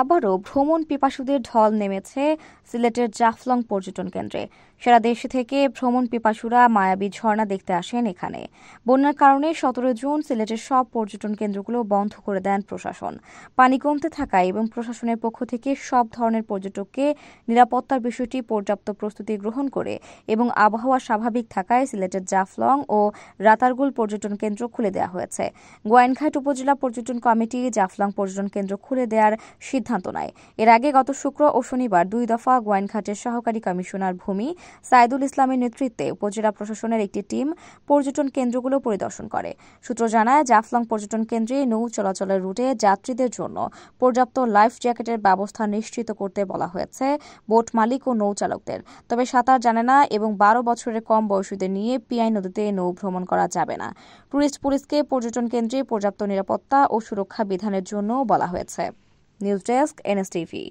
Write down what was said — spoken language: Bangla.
আবারও ভ্রমণ পিপাসুদের ঢল নেমেছে সিলেটের জাফলং পর্যটন কেন্দ্রে সারা দেশ থেকে ভ্রমণ পিপাসুরা মায়াবী ঝর্ণা দেখতে আসেন এখানে বন্যার কারণে সতেরো জুন সিলেটের সব পর্যটন কেন্দ্রগুলো বন্ধ করে দেন প্রশাসন পানি কমতে থাকায় এবং প্রশাসনের পক্ষ থেকে সব ধরনের পর্যটককে নিরাপত্তার বিষয়টি পর্যাপ্ত প্রস্তুতি গ্রহণ করে এবং আবহাওয়া স্বাভাবিক থাকায় সিলেটের জাফলং ও রাতারগুল পর্যটন কেন্দ্র খুলে দেওয়া হয়েছে গোয়াইনঘাট উপজেলা পর্যটন কমিটি জাফলং পর্যটন কেন্দ্র খুলে দেওয়ার সিদ্ধান্ত নেয় এর আগে গত শুক্র ও শনিবার দুই দফা গোয়াইনঘাটের সহকারী কমিশনার ভূমি সাইদুল ইসলামের নেতৃত্বে উপজেলা প্রশাসনের একটি টিম পর্যটন কেন্দ্রগুলো পরিদর্শন করে সূত্র জানায় জাফলং পর্যটন কেন্দ্রে নৌ চলাচলের রুটে যাত্রীদের জন্য পর্যাপ্ত লাইফ জ্যাকেটের ব্যবস্থা নিশ্চিত করতে বলা হয়েছে বোট মালিক ও নৌচালকদের তবে সাঁতার জানে না এবং বারো বছরের কম বয়সীদের নিয়ে পিআই নদীতে নৌ ভ্রমণ করা যাবে না টুরিস্ট পুলিশকে পর্যটন কেন্দ্রে পর্যাপ্ত নিরাপত্তা ও সুরক্ষা বিধানের জন্য বলা হয়েছে নিউজ ডেস্ক এনএসটিভি